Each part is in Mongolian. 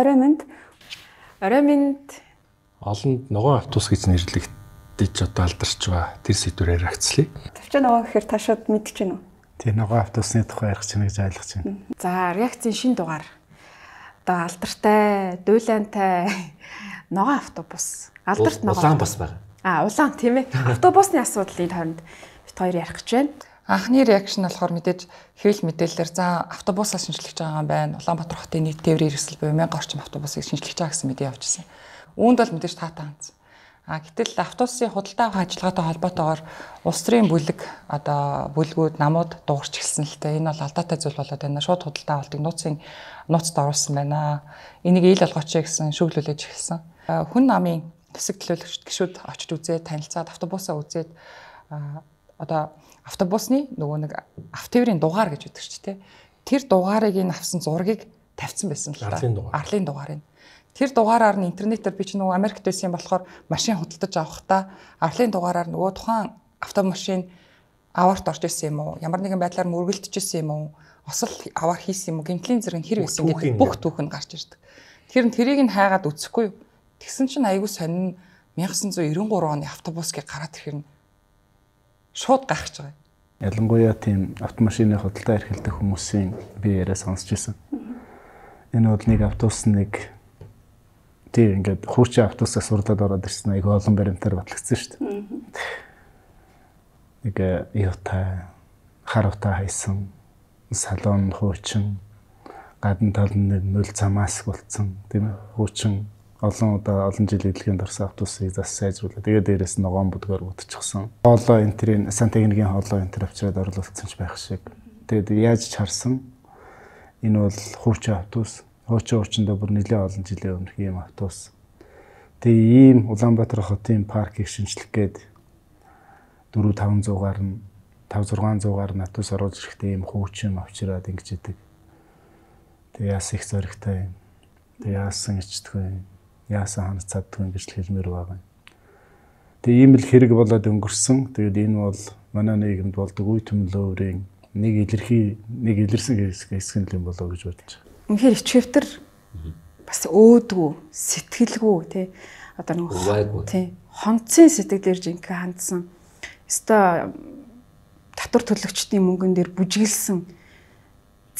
орой минь орой минь олонд ногоон автобус гэж нэрлэгдэж одоо алдарч байгаа тэр сэдвээр яригцлаа. Тавчаа ногоо гэхээр та шууд мэдчихэв үү? Тэр ногоон автобусны тухай ярих чинь гэж ойлгож байна. За, реакцийн шин дугаар. Одоо алдартай, дуйлаантай ногоон автобус. Алдарт ногоон. Улаан бас байна. А, улаан тийм ээ. Автобусны асуудал энэ хооронд бит хоёр ярих гэж байна. Анхны реакшн болохоор мэдээж хэвэл мэдээлэлээр за автобусаа шинжлэх байгаа юм байна. Улаанбаатар хотын нийт тээврийн хэрэгсэл буюу 1000 орчим автобусыг шинжлэх чаа гэсэн мэдээ явуулсан. Үүнд бол мэдээж таатай хандсан. А гэтэл автобусын худалдаа авах ажиллагаатай холбоотойгоор улс төрийн бүлэг одоо бүлгүүд намууд дуугарч эхэлсэн л та энэ бол алдаатай зүйл болоод байна. Шууд худалдаа авалтыг нууцын нууцд оруулсан байна. Энийг ил олгооч гэсэн шүүглүүлж эхэлсэн. Хүн намын хэсэг төлөөлөгч гişүүд очиж үзээд танилцаад автобусаа үзээд одоо автобусны нөгөө нэг автовэрийн дугаар гэж үүдэг ч тийм. Тэр дугаарыг энэ авсан зургийг тавьсан байсан л та. Арлын дугаар нь. Тэр дугаараар нь интернетээр би ч нөгөө Америкт байсан болохоор машин худалдаж авахдаа арлын дугаараар нөгөө тухайн автомашин аварт орж исэн юм уу? Ямар нэгэн байдлаар мөргөлдөж исэн юм уу? Осол аваар хийсэн юм уу? Гэмтлийн зэрэг нь хэр байсан гэдэг бүх түүх нь гарч ирдэг. Тэр нь тэрийг нь хайгаад үцэхгүй юу? Тэгсэн чинь айгүй сонин 1993 оны автобусгийг гараад ирэхэр нь шууд гарах гэж байгаа. Ялангуяа тийм автомашины худалдаа эрхэлдэг хүмүүсийн би яриа сонсч ирсэн. Энэ бол нэг автобус нэг тийм ингээд хуучин автобусаас урдад ороод ирсэн айгүй олон баримтаар батлагдсан шүү дээ. Нэг э, юутай харуутаа хайсан салон хуучин гадна тал нь мөл замаас болцсон тийм хуучин олон удаа олон жилийн эдлэгийн дурсан автосыг зас сайжруулаа. Тэгээд дээрэс нь ногоон бүдгээр утчихсан. Хоолоо энтрийн сантехникийн хоолоо энтер авчираад оролцсон ч байх шиг. Тэгээд яаж чарсан? Энэ бол хууч автобус. Хууч уучндаа бүр нэлээд олон жилийн өмнөх ийм автобус. Тэгээ ийм Улаанбаатар хотын паркийг шинжлэх гээд 4 500-аар нь 5 600-аар натус оруулж ирэхдээ ийм хуучин авчираад ингэж идэг. Тэгээ яас их зоригтой юм. Тэгээ яасан ичдэг юм яасан ханц цаддгүй гэж хэлмээр байгаа юм. Тэгээ ийм л хэрэг болоод өнгөрсөн. Тэгээд энэ бол манай нийгэмд болдог үе төмлөөрийн нэг илэрхий нэг илэрсэн хэсэг нь юм болоо гэж бодож байгаа. Үнэхээр ичвэвтер бас өөдгүү, сэтгэлгүй тий. Одоо нэг тий. Хонцгийн сэтгэлээр жинхэнэ хандсан. Өстой татвар төлөгчдийн мөнгөн дээр бүжиглсэн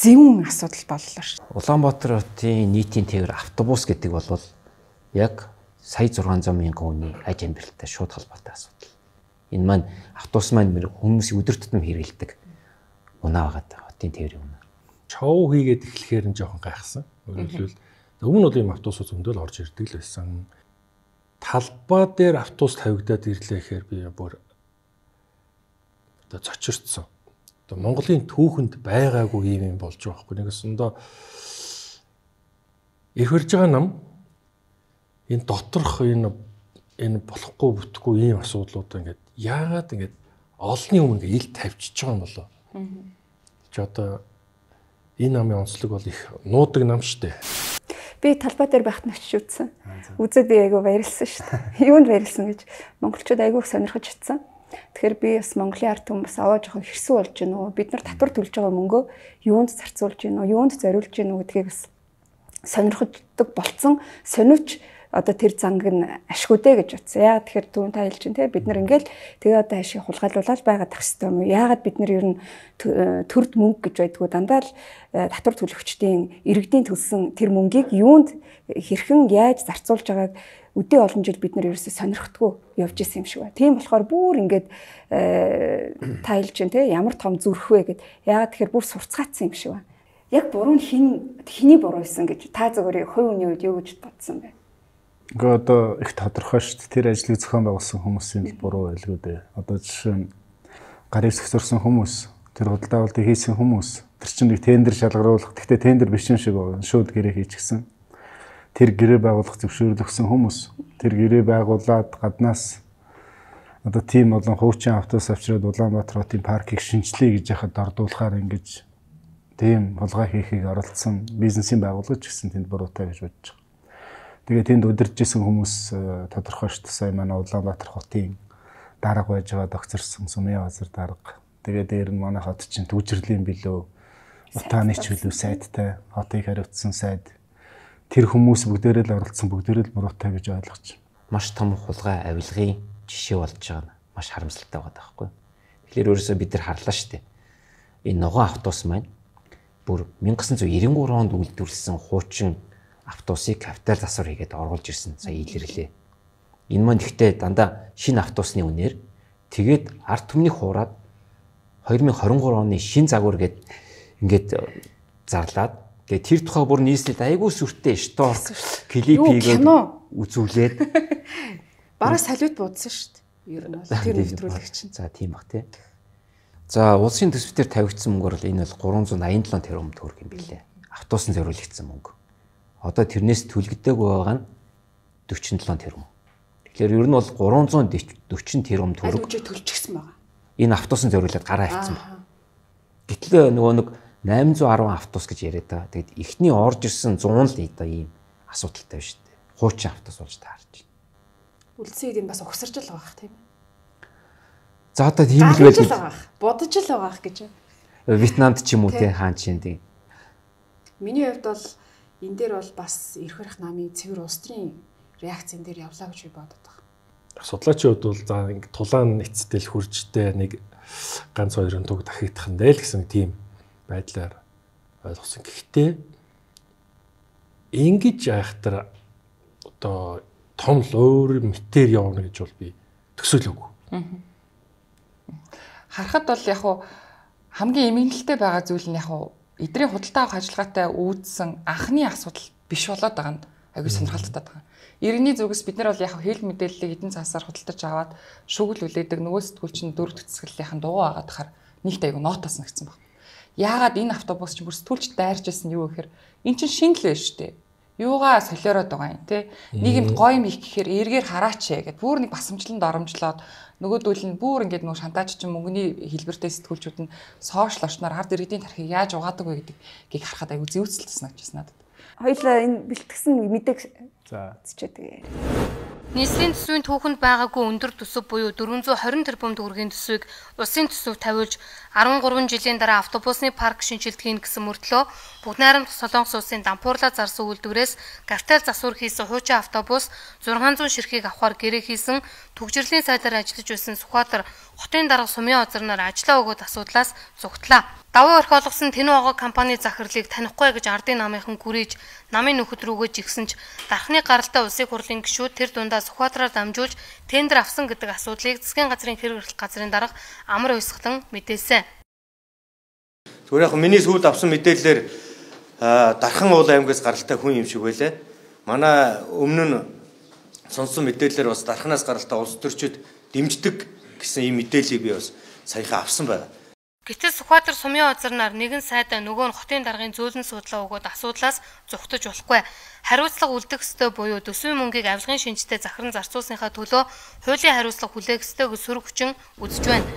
зөвүүн асуудал боллоо шүү. Улаанбаатар хотын нийтийн тээвэр автобус гэдэг бол яг сая 600 мянган хүний аж амьдралтай шууд холбоотой асуудал. Энэ маань автобус маань хүмүүс өдөр тутам хэрэгэлдэг унаа байгаа хотын тээврийн унаа. Чов хийгээд эхлэхээр нь жоохон гайхсан. Өөрөлдвөл өмнө бол ийм автобусууд зөндөл орж ирдэг л байсан. Талбай дээр автобус тавигдаад ирлээхээр би бүр одоо цочирцсан. Одоо Монголын түүхэнд байгаагүй юм болж байгаа хгүй. Нэгэсэндээ их хөрж байгаа нам энэ доторх энэ энэ болохгүй бүтэхгүй ийм асуудлууд ингээд яагаад ингээд олонний өмнө ил тавьчихж байгаа юм болоо. Чи одоо энэ намын онцлог бол их нуудаг нам штэ. Би талбай дээр байхад очиж үзсэн. Үзээд би айгүй баярлсан штэ. Юунд баярлсан гэж монголчууд айгүйх сонирхож чадсан. Тэгэхээр би бас Монголын ард хүмүүс аваа жоохон хэрсүү болж гинөө. Бид нар татвар төлж байгаа мөнгөө юунд зарцуулж гинөө, юунд зориулж гинөө гэдгийг бас сонирхдаг болцсон сониуч одоо тэр занг нь ашгүй дээ гэж утсан. Яагаад тэгэхээр түүн та хэлж чинь те бид нар ингээл тэгээ одоо ашиг хулгайлуулаад байгаад тах хэвээр юм. Яагаад бид нар ер нь э, төрд мөнгө гэж байдгүй дандаа л э, татвар төлөгчдийн иргэдийн төлсөн тэр мөнгийг юунд хэрхэн яаж зарцуулж байгааг үдээ олон жил бид нар ерөөсө сонирхтгүй явж исэн юм шиг байна. Тийм болохоор бүр ингээд э, тайлж чинь те ямар том зүрх вэ гэд. Яагаад тэгэхээр бүр сурцгаатсан юм шиг байна. Яг буруу нь хин хиний буруу исэн гэж та зөвхөн хувь хүний үед юу гэж бодсон бэ? Гэхдээ одоо их тодорхой шүү дээ. Тэр ажлыг зохион байгуулсан хүмүүсийн л буруу байлгүй дээ. Одоо жишээ нь гарыг зөвсөрсөн хүмүүс, тэр худалдаа авалтыг хийсэн хүмүүс, тэр чинь нэг тендер шалгаруулах, гэхдээ тендер биш юм шиг байна. Шууд гэрээ хийчихсэн. Тэр гэрээ байгуулах зөвшөөрөл өгсөн хүмүүс, тэр гэрээ байгуулад гаднаас одоо тийм болон хуучин автос авчираад Улаанбаатар хотын паркийг шинчлэе гэж яхад ордуулахаар ингэж тийм булгаа хийхийг оролцсон бизнесийн байгууллагч гэсэн тэнд буруутай гэж бодож байгаа. Тэгээ тэнд удиржсэн хүмүүс э, тодорхой шүү дээ. Сая манай Улаанбаатар хотын дарга байж байгаа догцорсон Сүмэн Азар дарга. Тэгээ дээр нь манай хот чинь түүжрлийн билүү утааны ч билүү сайдтай, хотыг хариуцсан сайд. Тэр хүмүүс бүгдээрээ л оролцсон, бүгдээрээ л буруутай гэж ойлгож байна. Маш том хулгай авилгын жишээ болж байгаа нь маш харамсалтай байгаа байхгүй. Тэгэхээр өөрөөсөө бид нар харлаа шүү дээ. Энэ ногоон автобус маань бүр 1993 онд үйлдвэрлэсэн хуучин автобусыг капитал засвар хийгээд оруулж ирсэн. Сая илэрлээ. Энэ маань ихтэй дандаа шинэ автобусны үнээр тэгээд ард түмний хуураад 2023 оны шин загвар гэд ингээд э, зарлаад тэгээ тэр тухай бүр нийслэлд айгүй сүртэй штор клипийг үзүүлээд бараг салют буудсан штт. Ер нь бол тэр нэвтрүүлэгч. За тийм бах тий. За улсын төсвөөр тавигдсан мөнгөөр бол энэ бол 387 тэрбум төгрөг юм билээ. Автобусны зориулагдсан мөнгө одоо тэрнээс түлэгдээг байгаа нь 47 тэрбум. Тэгэхээр ер нь бол 340 тэрбум төгрөг төлчихсэн байгаа. Энэ автобусны зориулаад гараа авцсан байна. Гэтэл э, нөгөө нэг 810 автобус гэж яриад байгаа. Тэгэд эхний орж ирсэн 100 л да ийм асуудалтай байна шүү дээ. Хуучин автобус болж таарч байна. Үлдсэн хэд юм бас угсарч л байгаа тийм. За одоо тийм л байл. Будаж л байгаа гэж. Вьетнамд ч юм уу тий хаан чинь тий. Миний хувьд бол энэ дээр бол бас эрх барих намын цэвэр улс төрийн реакцэн дээр явлаа гэж би бодод байна. Судлаачид бол за ингэ тулаан эцэтэл хуржтэй нэг ганц хоёрын туг дахигдах нь дээл гэсэн тийм байдлаар ойлгосон. Гэхдээ ингэж айхтар одоо том л өөр мэтэр явна гэж бол би төсөөлөөгүй. Харахад бол яг хамгийн эмгэнэлтэй байгаа зүйл нь яг эдгээр худалдаа авах ажиллагаатай үүдсэн анхны асуудал биш болоод байгаа нь аягүй сонирхолтой байгаа. Иргэний зүгээс бид нар бол яг хэл мэдээллийг эдэн цаасаар худалдаж аваад шүүгэл үлээдэг нөгөө сэтгүүл чинь дөрөв төсгөлийнхэн дугуй агаад хахаар нэгт аягүй нотоос нэгсэн баг. Яагаад энэ автобус чинь бүр сэтгүүлч дайрж ирсэн юу гэхээр эн чинь шинэ л байж штэ. Юугаа солиороод байгаа юм те. Нийгэмд гоё юм их гэхээр эргээр хараач ээ гэд бүр нэг басамжлан доромжлоод нөгөөдөл нь бүр ингээд нөгөө шантаж чинь мөнгөний хэлбэртэй сэтгүүлчүүд нь сошиал орчноор ард иргэдийн тархийг яаж угаадаг вэ гэдгийг харахад айгүй зөөцөл тасна гэж байна надад. Хоёул энэ бэлтгэсэн мэдээг За. Үзчээ тэгээ. Нийслэлийн төсвийн түүхэнд байгаагүй өндөр төсөв буюу 420 тэрбум төгрөгийн төсвийг улсын төсөв тавиулж 13 жилийн дараа автобусны парк шинжилтгэхийн гэсэн мөртлөө бүгд найрамд Солонгос улсын Дампуурлаа зарсан үйлдвэрээс картел засвар хийсэн хуучин автобус 600 ширхгийг авахар гэрээ хийсэн төгжрлийн сайдаар ажиллаж байсан Сүхбаатар хотын дарга сумын озор нар ажиллаа өгөөд асуудлаас зугтлаа. Давуу орхи олгосон Тэнүү огоо компани захирлыг танихгүй гэж ардын намынхан гүрээж намын нөхөд рүүгээ жигсэнч дархны Усны гаралтай улсын хурлын гишүүд тэр дундаас Сүхбаатараар дамжуулж тендер авсан гэдэг асуудлыг засгийн газрын хэрэг хөрөлт газрын дарга амар уйсгалан мэдээлсэн. Зүгээр яг миний сүүлд авсан мэдээллээр Дархан уул аймгаас гаралтай хүн юм шиг байлаа. Манай өмнө нь сонссон мэдээллээр бас Дарханаас гаралтай улс төрчид дэмждэг гэсэн ийм мэдээллийг би бас саяхан авсан байна. Гэтэл Сүхбаатар сумын газарнаар нэгэн сайдаа нөгөө нь хотын даргын зөөлөн судлаа өгөөд асуудлаас зүхтэж болохгүй. Хариуцлага үлдэх ёстой буюу төсвийн мөнгийг авилгын шинжтэй захиран зарцуулсныхаа төлөө хуулийн хариуцлага хүлээх ёстой гэж сөрөг хүчин үзэж байна.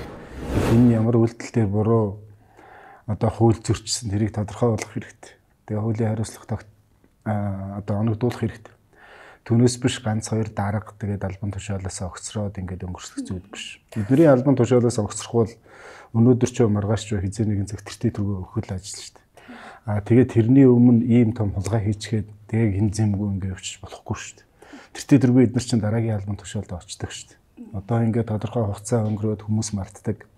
Энэ ямар үйлдэлтэй буруу одоо хууль зөрчсөн тэрийг тодорхой болгох хэрэгтэй. Тэгээ хуулийн хариуцлага тогт одоо оногдуулах хэрэгтэй. Түүнээс биш ганц хоёр дарга тэгээд альбом тушаалаас огцроод ингээд өнгөрсөх зүйл биш. Бидний альбом тушаалаас огцрох бол өнөөдөр ч маргааш ч хизээ нэгэн зэгтэртэй төргөө өгөхөл ажил шүү дээ. Аа тэгээд тэрний өмнө ийм том хулгай хийчихэд тэгээд хин зэмгүй ингээд өвчж болохгүй шүү дээ. Тэртээ төргөө эдгээр чинь дараагийн альбом тушаалд очдог шүү дээ. Одоо ингээд тодорхой хугацаа өнгөрөөд хүмүүс мартдаг.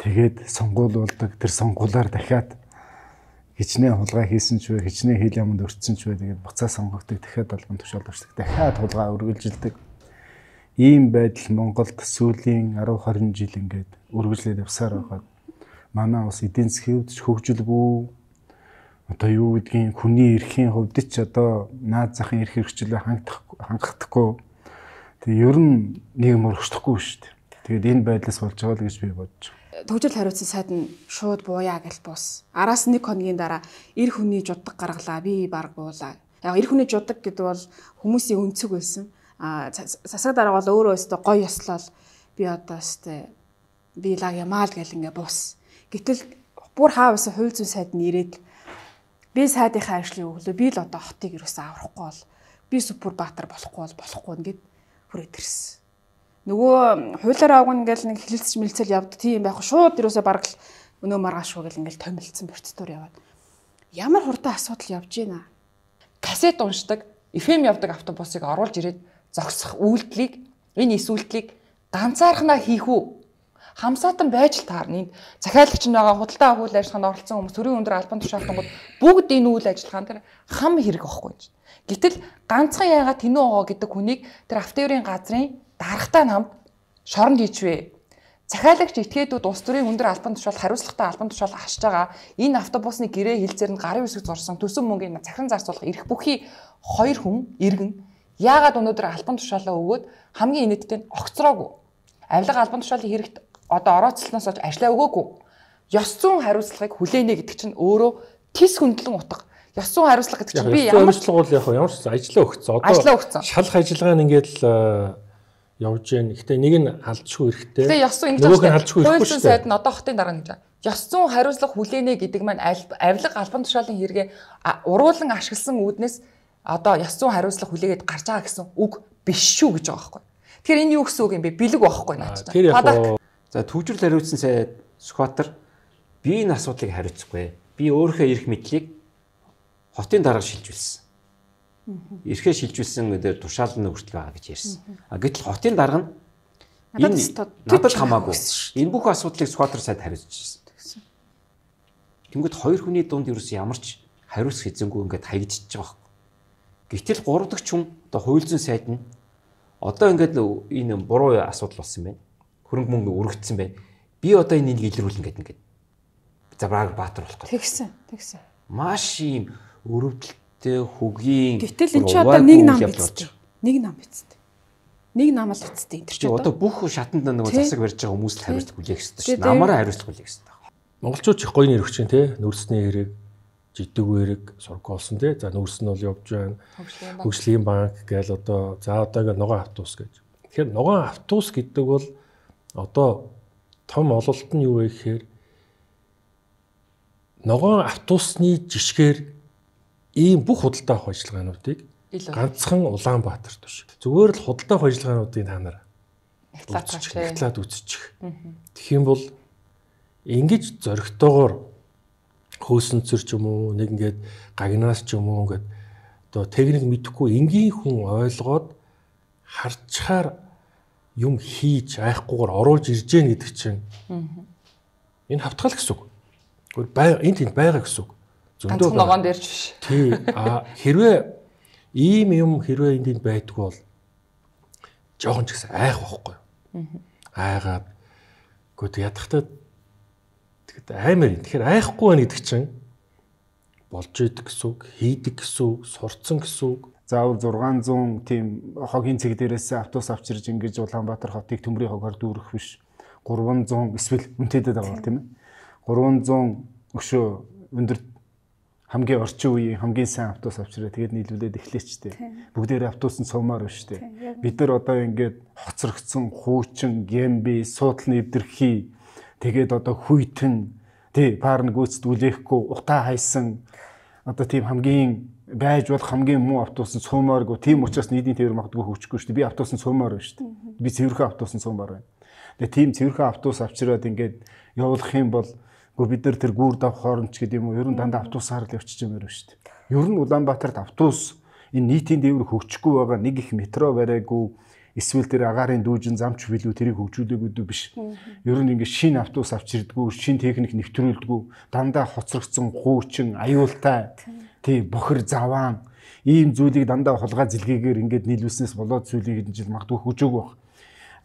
Тэгээд сонгуул болдог. Тэр сонгуулаар дахиад хичнээн хулгай хийсэн ч вэ, хичнээн хил юмд өртсөн ч вэ тэгээд буцаа сонгогддог дахиад албан тушаал өрсдөг, дахиад хулгай өргөлжилдэг. Ийм байдал Монголд сүүлийн 10 20 жил ингээд үргэлжлээд явсаар байгаа. Манай улс эдийн засгийн хөвдөж хөгжилгүй одоо юу гэдгийг хүний эрхийн хувьд ч одоо наад захын эрх хэрэгчлээ хангах хангахдаггүй. Тэгээ ер нь нийгэм өргөжлөхгүй шүү дээ. Тэгээд энэ байдлаас болж байгаа л гэж би бодож байна төгжрөл хариуцсан сайд нь шууд бууя гэж буус. Араас нэг хоногийн дараа эр хүний жуддаг гаргалаа. Би баг буулаа. Яг эр хүний жуддаг гэдэг бол хүмүүсийн өнцөг байсан. А сасаг дараа бол өөрөө өстө гой ёслол би одоо өстө би лаг ямаа л гэл ингээ буус. Гэтэл бүр хаа байсан хууль зүйн сайд нь ирээд би сайдынхаа ажлын өглөө би л одоо хотыг юусаа аврахгүй бол би супер баатар болохгүй бол болохгүй нэгэд хүрээд ирсэн нөгөө хуулаараа авгана ингээл нэг хилэлцэж мэлцэл явд тийм байх шууд юусаа бараг л өнөө маргаашгүй гэл ингээл томилцсон процедур яваад ямар хурдан асуудал явж гинэ касет уншдаг FM явдаг автобусыг оруулж ирээд зогсох үйлдэлийг энэ эс үйлдэлийг ганцаархнаа хийх үү хамсаатан байж л таарна. Энд захиалагч нь байгаа худалдаа авах үйл ажиллагаанд оролцсон хүмүүс төрийн өндөр албан тушаалтнууд бүгд энэ үйл ажиллагаанд тэр хам хэрэг واخгүй юм. Гэтэл ганцхан яагаад тэнүү огоо гэдэг хүнийг тэр автоёрын газрын дарагтай намд шоронд хийчвэ. Захиалагч этгээдүүд улс төрийн өндөр албан тушаал хариуцлагатай албан тушаал ашиж байгаа. Энэ автобусны гэрээ хилцээр нь гарын үсэг зурсан төсөн мөнгөний захиран зарцуулах эрх бүхий хоёр хүн иргэн яагаад өнөөдөр албан тушаалаа өгөөд хамгийн инэдтэй нь огцроогүй. Авилга албан тушаалын хэрэгт одоо орооцолсноос ажлаа өгөөгүй. Ёс зүйн хариуцлагыг хүлээнэ гэдэг чинь өөрөө тис хөндлөн утга. Ёс зүйн хариуцлага гэдэг чинь би ямар ч хариуцлага бол яг ямар ч ажлаа өгсөн. Одоо ажлаа өгсөн. Шалах ажиллагаа нь ингээд л явж гэн. Гэтэ нэг нь алдчихгүй эрэхтэй. Тэгээ ёс зүйн ингэж алдчихгүй эрэхгүй шүү дээ. Хууль сайд нь одоо хотын дараа гэж байна. Ёс зүйн хариуцлага хүлээнэ гэдэг маань авилга албан тушаалын хэрэгэ уруулан ашигласан үүднээс одоо ёс зүйн хариуцлага хүлээгээд гарч байгаа гэсэн үг биш шүү гэж байгаа байхгүй. Тэгэхээр энэ юу гэсэн үг юм бэ? Бэлэг байхгүй наач та. Падак. За төвжирл хариуцсан сайд Сүхбаатар би энэ асуудлыг хариуцахгүй. Би өөрийнхөө эрх мэдлийг хотын дараа шилжүүлсэн. Эрхээ шилжүүлсэн дээр тушаалны хүртэл байгаа гэж ярьсан. А гэтэл хотын дарга нь энэ надад хамаагүй. Энэ бүх асуудлыг Скватер сайд хариуцж ирсэн. Тэнгүүд хоёр хүний дунд юу ч ямарч хариуц хэзэнгүй ингээд хаягдчихж байгаа хэрэг. Гэтэл гурав дахь хүн одоо хууль зүйн сайд нь одоо ингээд энэ буруу асуудал болсон байна. Хөрөнгө мөнгө өргөцсөн байна. Би одоо энэ нэг илрүүлэн гэдэг ингээд. За Браг Баатар болохгүй. Тэгсэн, тэгсэн. Маш ийм өрөвдөлт эмэгтэй хөгийн Гэтэл энэ ч одоо нэг нам биз. Нэг нам биз. Нэг нам л эцтэй энэ ч одоо бүх шатанд нэг засаг барьж байгаа хүмүүст хариуцлага хүлээх хэрэгтэй шүү. Намаараа хариуцлага хүлээх хэрэгтэй. Монголчууд их гоё нэр өгч जैन те нөөцний хэрэг жидэг хэрэг сургаг олсон те. За нөөц нь бол явж байна. Хөгжлийн банк гээл одоо за одоогийн ногоон автобус гэж. Тэгэхээр ногоон автобус гэдэг бол одоо том ололт нь юу вэ гэхээр ногоон автобусны жишгээр ийм бүх худалдаа авах ажиллагаануудыг ганцхан Улаанбаатар төш. Зүгээр л худалдаа авах ажиллагаануудын та нараа эхлээд үсчих. Тэгэх юм бол ингэж зөргтөөгоор хөөсөнцөр ч юм уу нэг ингээд гагнаас ч юм уу ингээд одоо техник мэдхгүй энгийн хүн ойлгоод харчхаар юм хийж айхгүйгээр оруулж ирж гэн гэдэг чинь энэ хавтгаал гэсэн үг. Гэхдээ энэ тэнд байгаа гэсэн үг зөндөө ганц ногоон дээрч биш. Тий. А хэрвээ ийм юм хэрвээ энд энд байдгүй бол жоохон ч гэсэн айх واخгүй. Айгаад гот ядахтаа тэгэхэд аймаар юм. Тэгэхээр айхгүй байна гэдэг чинь болж идэг гэсэн үг, хийдэг гэсэн үг, сурцсан гэсэн үг. Заавал 600 тийм хогийн цэг дээрээс автобус авчирж ингэж Улаанбаатар хотыг төмрийн хогоор дүүрэх биш. 300 эсвэл үнэтэйдэд байгаа бол тийм ээ. 300 өшөө өндөр хамгийн орчин үеийн хамгийн сайн автобус авчраа тэгээд нийлүүлээд эхлэчтэй. Бүгдээрээ автобус нь цувмаар байна шүү дээ. Бид нар одоо ингээд хоцрогдсон хуучин, гэмби, суудлын эвдэрхий тэгээд одоо хүйтэн тий парн гүйцэд үлэхгүй утаа хайсан одоо тийм хамгийн байж бол хамгийн муу автобус нь цувмааргүй. Тийм учраас нийтийн тээр магадгүй хөвчихгүй шүү дээ. Би автобус нь цувмаар байна шүү дээ. Би цэвэрхэн автобус нь цувмаар байна. Тэгээд тийм цэвэрхэн автобус авчраад ингээд явуулах юм бол Гэхдээ бид нар тэр гүр дав хооронд ч гэдэм юм уу ер нь дандаа автобусаар л явчих юм ерөн шүү дээ. Ер нь Улаанбаатарт автобус энэ нийтийн дээвэр хөгжихгүй байгаа нэг их метро бариагүй эсвэл тэр агарын дүүжин замч билүү тэрийг хөгжүүлээгүй биш. Ер нь ингээд шинэ автобус авч ирдгүү, шинэ техник нэвтрүүлдгүү, дандаа хоцрогдсон гуучин, аюултай тий бохир заваан ийм зүйлийг дандаа хулгай зилгээгээр ингээд нийлүүлснээс болоод зүйлийг энэ жил магадгүй хөгжөөг байх.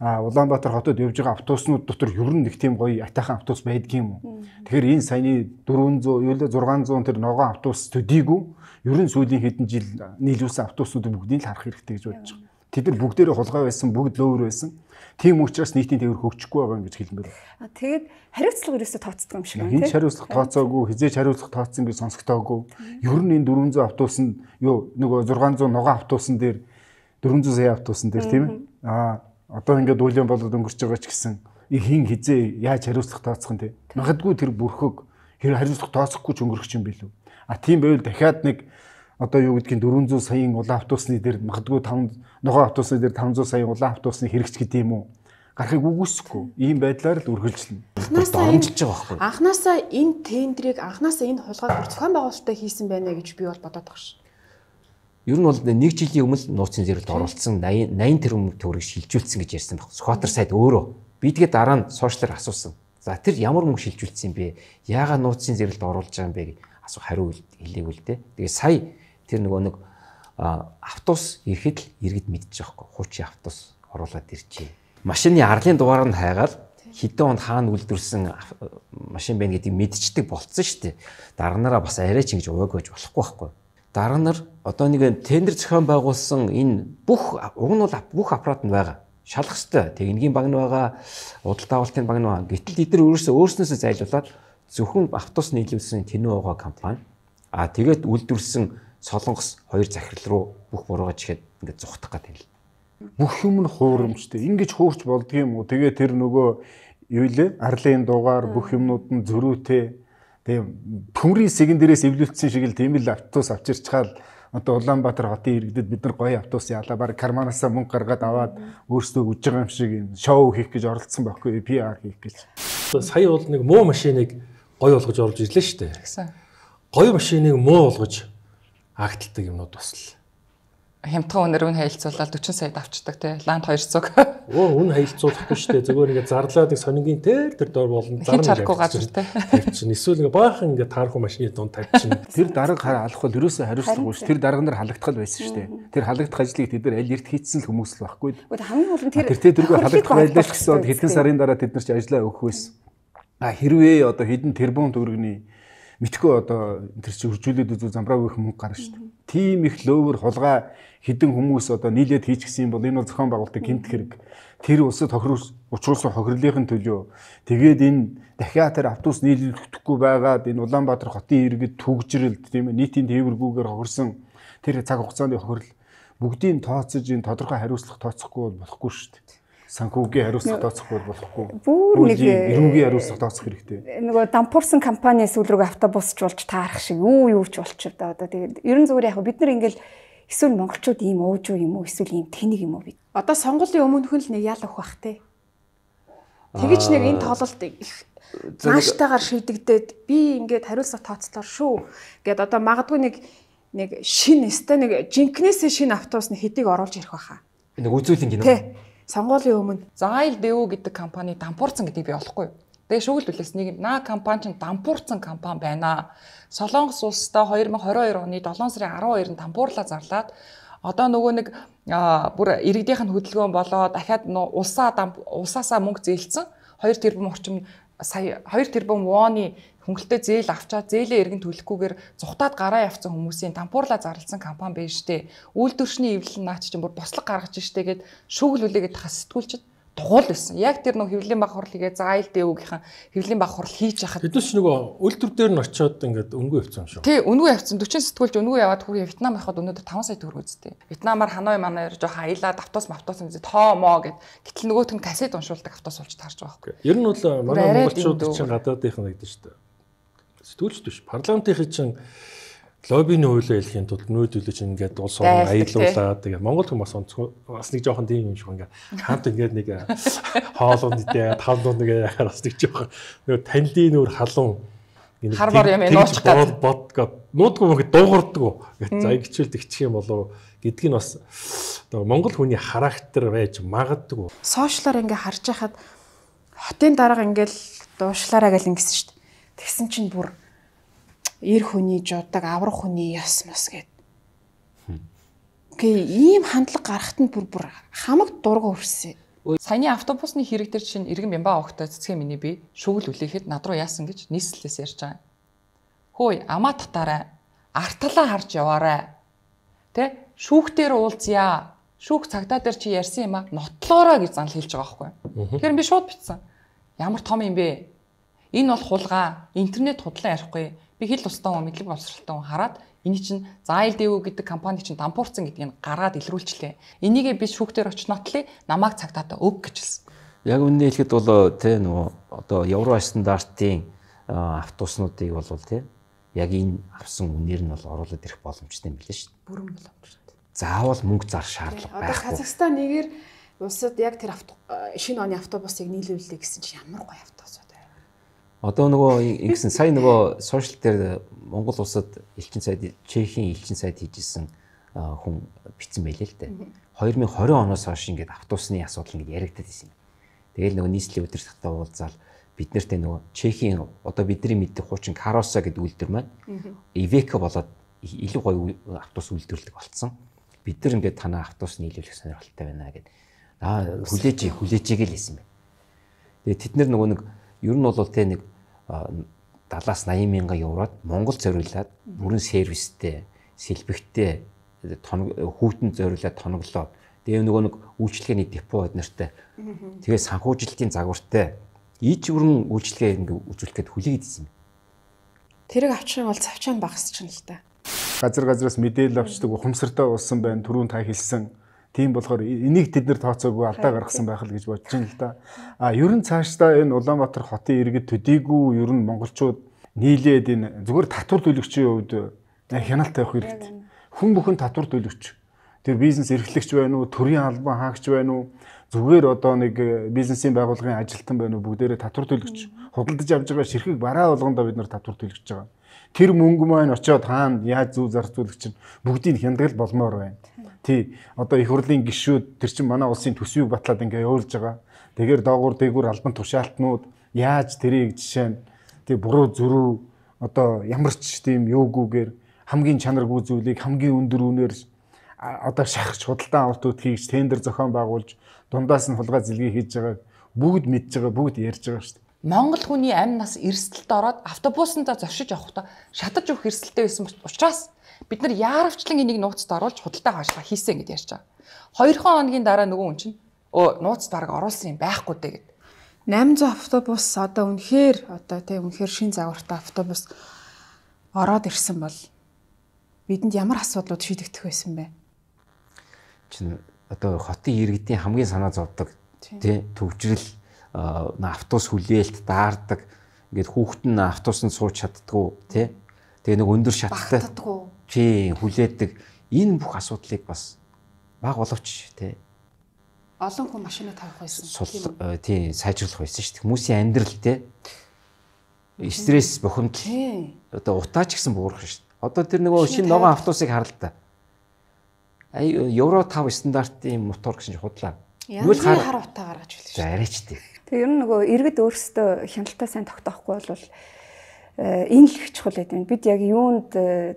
Улаанбаатар хотод явж байгаа автобуснууд дотор ер нь нэг тийм гоё атайхан автобус байдгийн юм. Тэгэхээр энэ саяны 400 юу лээ 600 тэр ногоон автобус төдийгүй ер нь сүүлийн хэдэн жил нийлүүлсэн автобуснуудыг бүгдийг л харах хэрэгтэй гэж бодож байгаа. Тэд нар бүгдээрээ хулгай байсан, бүгд лөөр байсан. Тийм учраас нийтийн тээвэр хөгжихгүй байгаа юм гэж хэлмээр. Тэгээд хариуцлага ерөөсөө тооцдог юм шиг байна тийм. Хинч хариуцлага тооцоогүй, хизээч хариуцлага тооцсон би сонсогдоогүй. Ер нь энэ 400 автобусанд юу нөгөө 600 ногоон автобусан дээр 400 сая автобусан дээр тийм ээ. Аа одоо ингээд үйл юм болоод өнгөрч байгаа ч гэсэн хин хизээ яаж хариуцлах тооцох нь те. Магадгүй тэр бүрхөг хариуцлах тооцохгүй ч өнгөрөх юм билүү. А тийм байвал дахиад нэг одоо юу гэдгийг 400 саяын улаан автобусны дээр магадгүй 5 ногоон автобусны дээр 500 саяын улаан автобусны хэрэгч гэдэг юм уу? гарахыг үгүйсэхгүй ийм байдлаар л үргэлжлэнэ. Анхнаасаа амжилж байгаа байхгүй. Анхнаасаа энэ тендерийг анхнаасаа энэ хулгайг зохион байгуулалтаа хийсэн байна гэж би бол бодоод байгаа ш. Ер нь бол нэг жилийн өмнө нууцын зэрэлд оролцсон 80 80 тэрбум төгрөг шилжүүлсэн гэж ярьсан баг. Скватер сайд өөрөө. Би тэгээ дараа нь сошиалар асуусан. За тэр ямар мөнгө шилжүүлсэн бэ? Яагаад нууцын зэрэлд оруулж байгаа юм бэ гэж асуу хариу хэлээгүй л дээ. Тэгээ сая тэр нөгөө нэг автобус ирэхэд л иргэд мэдчихэж байгаа хгүй. Хуучин автобус оруулаад ирчээ. Машины арлын дугаар нь хайгаад хэдэн хонд хаана үйлдвэрсэн машин байна гэдгийг мэдчихдэг болцсон шүү дээ. Дараа нараа бас арай ч ингэж уяг байж болохгүй байхгүй. Дараа нар одоо нэг тендер зохион байгуулсан энэ бүх уг нь бол бүх аппарат нь байгаа. Шалах ёстой. Техникийн баг нь байгаа, удал даавалтын баг нь байгаа. Гэтэл эдгээр өөрөөсөө өөрснөөсөө зайлуулад зөвхөн автобус нийлүүлсэн тэнүү байгаа компани. А тэгээд үйлдвэрлсэн Солонгос хоёр захирал руу бүх буруугач ихэд ингээд зүхтах гэдэг юм бүх юм нь хуурамчтай. Ингиж хуурч болдгийм үү? Тэгээ тэр нөгөө юу лээ? Арлын дугаар бүх юмнууд нь зөрүүтэй Тийм төмрийн сэгэн дээрээс эвлүүлсэн шиг л тийм л автобус авчирчгаал одоо Улаанбаатар хотын иргэдэд бид нар гоё автобус яалаа баг карманасаа мөнгө гаргаад аваад өөрсдөө үж байгаа юм шиг шоу хийх гэж оролцсон байхгүй PR хийх гэж. Сая бол нэг муу машиныг гоё болгож оруулж ирлээ шүү дээ. Гэсэн. Гоё машиныг муу болгож агтдаг юмнууд бас л хямдхан үнээр үн хаялцуулаад 40 сая авчдаг тий. Ланд 200. Өө үн хаялцуулахгүй шүү дээ. Зүгээр ингээд зарлаад нэг сонингийн тэр тэр дор болно. Зарна. Чарахгүй газар тий. Тавьчихна. Эсвэл ингээд баахан ингээд таарахгүй машины дунд тавьчихна. Тэр дарга хараа алахгүй л ерөөсөө хариуцлагагүй шүү. Тэр дарга нар халагдтал байсан шүү дээ. Тэр халагдах ажлыг тэд нар аль эрт хийсэн л хүмүүс л байхгүй. Хамгийн гол нь тэр тэр дөрвөө халагдах байлаа ч гэсэн хэдэн сарын дараа тэд нар ч ажиллаа өгөх байсан. А хэрвээ одоо хэдэн тэрбум төгрөгний мэдхгүй одоо тэр чинь хөржүүлээд үзүү замбрааг өгөх мөнгө гарна шүү дээ тийм их лөөвөр хулгай хідэн хүмүүс одоо нийлээд хийчихсэн бол энэ бол зохион байгуулалтыг гинт хэрэг тэр улсад тохирсон учруулсан хохирлын төлөө тэгээд энэ дахиад тэр автобус нийлүүлэхгүй байгаад энэ Улаанбаатар хотын иргэд түгжрэлт тийм ээ нийтийн тээвэргүйгээр хохирсон тэр цаг хугацааны хохирл бүгдийг тооцож энэ тодорхой хариуцлага тооцохгүй бол болохгүй шүү дээ санхүүгийн хариуцлага тооцохгүй болохгүй. Бүр нэг э, эрүүгийн хариуцлага тооцох хэрэгтэй. Нөгөө дампуурсан компани сүүл рүү автобусч болж таарах шиг юу юуч болчих да одоо тэгээд ерэн зүгээр яг бид нар ингээл эсвэл монголчууд ийм өөжүү юм уу эсвэл ийм тэнэг юм уу бид. Одоо сонголын өмнөхөн л нэг ял өгөх бах те. Тэгэж нэг энэ тоололт их цааштайгаар шийдэгдээд би ингээд хариуцлага тооцлоор шүү гэд одоо магадгүй нэг нэг шин өстэй нэг жинкнээс шин автобусны хэдийг оруулж ирэх байхаа. Нэг үзүүлэн гинэ сонгуулийн өмнө Zail Dev гэдэг компани дампуурсан гэдгийг би олохгүй. Тэгээ шүүлбэлээс нэг наа компани чинь дампуурсан компани байна. Солонгос улстай 2022 оны 7 сарын 12-нд дампуурлаа зарлаад одоо нөгөө нэг бүр иргэдийнх нь хөдөлгөөн болоо дахиад улсаа улсаасаа мөнгө зээлсэн 2 тэрбум орчим сая 2 тэрбум вооны хөнгөлтэй зээл авчаад зээлээ эргэн төлөхгүйгээр зүхтаад гараа явцсан хүмүүсийн тампуурлаа зарлсан компани байж штэ. Үйлдвэршний эвлэл наач чинь бүр бослог гаргаж штэ гэд шүүглүүлээгээд хас сэтгүүлчд тухуул байсан. Яг тэр нөх хөвлийн баг хурл хийгээ зайл дэвүүгийнхэн хөвлийн баг хурл хийж хахад бид ч нөгөө үйлдвэр дээр нь очиод ингээд өнгөө явцсан юм шүү. Тий, өнгөө явцсан 40 сэтгүүлч өнгөө яваад хүрээ Вьетнам явахад өнөөдөр 5 сая төгрөг үзтээ. Вьетнамаар Ханой манаар жоохон аялаад автобус автобус юм зү тоо моо гэд. Гэтэл нөгөөх нь касет уншуулдаг автобус болж тарж байгаа байхгүй. Ер нь бол манай монголчууд чинь гадаад ихэнх гэдэг шүү дээ. Сэтгүүлч биш. Парламентийн чинь лоббиний хуулиа хэлхийн тулд нүүдүүлж ингээд улс орон аялуулаад тэгээд Монгол хүмүүс бас онцгой бас нэг жоохон тийм юм шиг ингээд хамт ингээд нэг э, хоолунд идээ тавлууд нэг яхаар бас нэг жоохон нөгөө танилын нүр халуун харвар юм нууцх гад бодгоо нуудгүй мөхөд дуугарддгүй гэж за гिचүүл тэгчих юм болов гэдг нь бас нөгөө Монгол хүний характер байж магадгүй сошиалаар ингээд харж байхад хотын дарга ингээд дуушлаараа гэл ингэсэн шүү дээ Тэгсэн чинь бүр эр хүний жудаг, аврах хүний яс мас гэд. Гэхдээ ийм хандлага гарахт нь бүр бүр хамаг дурга өрсөн. Саяны автобусны хэрэг дээр чинь иргэн бямба огтой цэцгээ миний би шүгэл үлээхэд над руу яасан гэж нийслэлээс ярьж байгаа. Хөөе, амаат дараа арталаа харж яваарэ. Тэ шүүхтэр уулзъя. Шүүх цагдаа дээр чи ярьсан юм а нотлоороо гэж занл хэлж байгаа байхгүй. Тэгэхээр би шууд битсэн. Ямар том юм бэ? Энэ бол хулгай, интернет худлаа ярихгүй. Би хэл тустай хүн, мэдлэг боловсралтай хүн хараад эний чинь Zail Devu гэдэг компани чинь дампуурсан гэдгийг гаргаад илрүүлчихлээ. Энийгээ би шүүхтэр очнотлыг намайг цагтаатаа өг гэжэлсэн. Яг үнэн хэлэхэд бол э, тэ нөгөө одоо евро стандартын э, автобуснуудыг бол тэ яг энэ авсан үнээр нь бол оруулаад ирэх боломжтой юм билээ шүү дээ. Бүрэн боломжтой. Заавал мөнгө зар шаардлага байхгүй. Одоо Казахстан нэгээр улсад яг тэр э, шинэ оны автобусыг нийлүүлдэг гэсэн чинь ямар гоё автобус вэ? Одоо нөгөө ингэсэн сая нөгөө сошиал дээр Монгол улсад элчин сайд Чехийн элчин сайд хийжсэн хүн бичсэн байлээ л дээ. 2020 оноос хойш ингээд автобусны асуудал ингээд яригддаг юм. Тэгээл нөгөө нийслэлийн өдөр сатаа уулзаал бид нартэй нөгөө Чехийн одоо бидний мэддэг хуучин Кароса гэдэг үйлдвэр маань Ивека болоод илүү гоё автобус үйлдвэрлэдэг болсон. Бид нар ингээд танаа автобус нийлүүлэх сонирхолтой байна гэд. Аа хүлээж хүлээжээ гэл хэлсэн байна. Тэгээ тэд нар нөгөө нэг Ер нь бол тэ нэг 70-аас 80 мянга евроод Монгол зориулаад бүрэн сервистэй, сэлбэгтэй хүүтэн зориулаад тоноглоод тэгээ нөгөө нэг үйлчлэгээний депо эднэртэй. Тэгээ санхүүжилтийн загвартай. Ийч бүрэн үйлчлэгээ ингэ үзүүлэхэд хүлээгээд ирсэн юм. Тэрэг авчих нь бол цавчаан багасч нь л та. Газар газраас мэдээлэл авчдаг ухамсартай болсон байна. Түрүүн та хэлсэн Тийм болохоор энийг тэд нэр тооцоогүй алдаа гаргасан байх л гэж бодож байна л да. А ер нь цаашдаа энэ Улаанбаатар хотын иргэд төдийгүй ер нь монголчууд нийлээд энэ зүгээр татвар төлөгчийн хувьд хяналт тавих хэрэгтэй. Хүн бүхэн татвар төлөгч. Тэр бизнес эрхлэгч байна уу, төрийн албан хаагч байна уу, зүгээр одоо нэг э, бизнесийн байгууллагын ажилтан байна уу бүгдээрээ татвар төлөгч. Худалдаж авж байгаа ширхэг бараа болгондоо бид нар татвар төлөгч байгаа. Тэр мөнгө маань очиод хаана яаж зүү зарцуулагч нь бүгдийг хяналт болмоор байна тий одоо их хурлын гишүүд тэр чинь манай улсын төсвийг батлаад ингээ явуулж байгаа. Тэгэр доогуур дээгүүр албан тушаалтнууд яаж тэрийг жишээ нь тий буруу зөрүү одоо ямар ч тийм юугүйгээр хамгийн чанаргүй зүйлийг хамгийн өндөр үнээр одоо шахаж худалдан авалт үтгэж тендер зохион байгуулж дундаас нь хулгай зилгээ хийж байгааг бүгд мэдж байгаа бүгд ярьж байгаа шүү дээ. Монгол хүний амь нас эрсдэлд ороод автобусандаа зовшиж явахдаа шатаж өгөх эрсдэлтэй байсан учраас бид нар яарвчлан энийг нууцд оруулж худалдаа хаашлаа хийсэн гэдээ ярьж байгаа. Хоёрхан хоногийн дараа нөгөө хүн чинь өө нууцд баг оруулсан юм байхгүй дээ гэд. 800 автобус одоо үнэхээр одоо тийм үнэхээр шин загвартай автобус ороод ирсэн бол бидэнд ямар асуудлууд шийдэгдэх байсан бэ? Чин одоо хотын иргэдийн хамгийн санаа зовдөг тий төвжирэл автобус хүлээлт даардаг. Ингээд хүүхэд нь автобусанд сууж чаддгүй тий. Тэгээ нэг өндөр шаттай. Тий, хүлээдэг. Энэ бүх асуудлыг бас баг боловч тий олон хүн машина тавих байсан. Тийм, э, сайжруулах байсан шүү дээ. Хүмүүсийн амьдрал те стресс бухимдал. Одоо утаач гэсэн буурах шүү дээ. Одоо тэр нөгөө шинэ ногоон автобусыг харал та. Аа евро 5 стандартын мотор гэсэн чинь худлаа. Юу л хар утаа гаргаж ирсэн шүү дээ. Арайч тийм. Тэгээ ер нь нөгөө иргэд өөрсдөө хяналтаа сайн тогтоохгүй бол э, энэ л их чухал гэдэг нь бид яг юунд э,